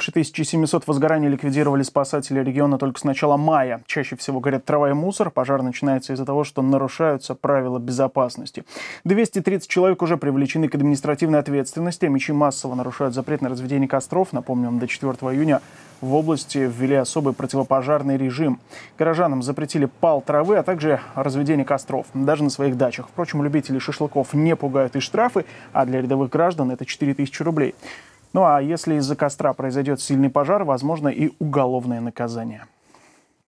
Больше 1700 возгораний ликвидировали спасатели региона только с начала мая. Чаще всего горят трава и мусор. Пожар начинается из-за того, что нарушаются правила безопасности. 230 человек уже привлечены к административной ответственности. Мечи массово нарушают запрет на разведение костров. Напомним, до 4 июня в области ввели особый противопожарный режим. Горожанам запретили пал травы, а также разведение костров, даже на своих дачах. Впрочем, любители шашлыков не пугают и штрафы, а для рядовых граждан это 4000 рублей. Ну а если из-за костра произойдет сильный пожар, возможно и уголовное наказание.